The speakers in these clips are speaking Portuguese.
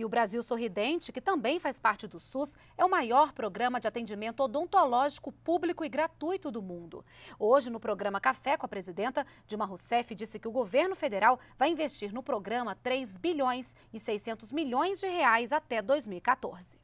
E o Brasil Sorridente, que também faz parte do SUS, é o maior programa de atendimento odontológico público e gratuito do mundo. Hoje, no programa Café com a Presidenta, Dilma Rousseff disse que o governo federal vai investir no programa 3 bilhões e 600 milhões de reais até 2014.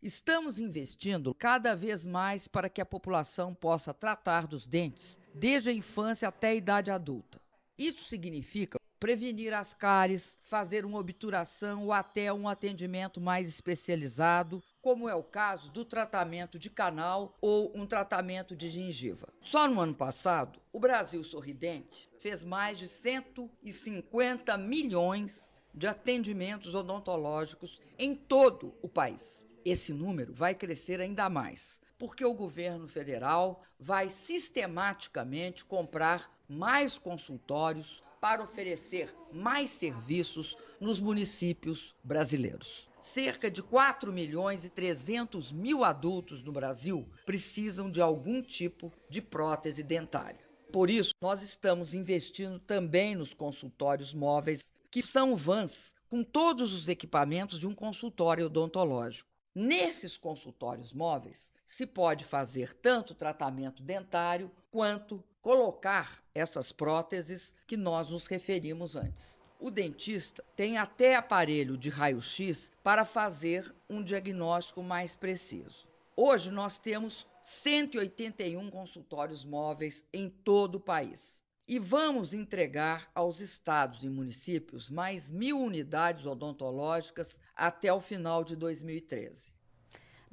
Estamos investindo cada vez mais para que a população possa tratar dos dentes, desde a infância até a idade adulta. Isso significa prevenir as cáries, fazer uma obturação ou até um atendimento mais especializado, como é o caso do tratamento de canal ou um tratamento de gengiva. Só no ano passado, o Brasil Sorridente fez mais de 150 milhões de atendimentos odontológicos em todo o país. Esse número vai crescer ainda mais, porque o governo federal vai sistematicamente comprar mais consultórios para oferecer mais serviços nos municípios brasileiros. Cerca de 4 milhões e 300 mil adultos no Brasil precisam de algum tipo de prótese dentária. Por isso, nós estamos investindo também nos consultórios móveis, que são vans com todos os equipamentos de um consultório odontológico. Nesses consultórios móveis, se pode fazer tanto tratamento dentário quanto colocar essas próteses que nós nos referimos antes. O dentista tem até aparelho de raio-x para fazer um diagnóstico mais preciso. Hoje nós temos 181 consultórios móveis em todo o país. E vamos entregar aos estados e municípios mais mil unidades odontológicas até o final de 2013.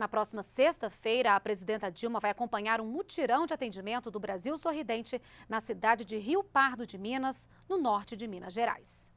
Na próxima sexta-feira, a presidenta Dilma vai acompanhar um mutirão de atendimento do Brasil Sorridente na cidade de Rio Pardo de Minas, no norte de Minas Gerais.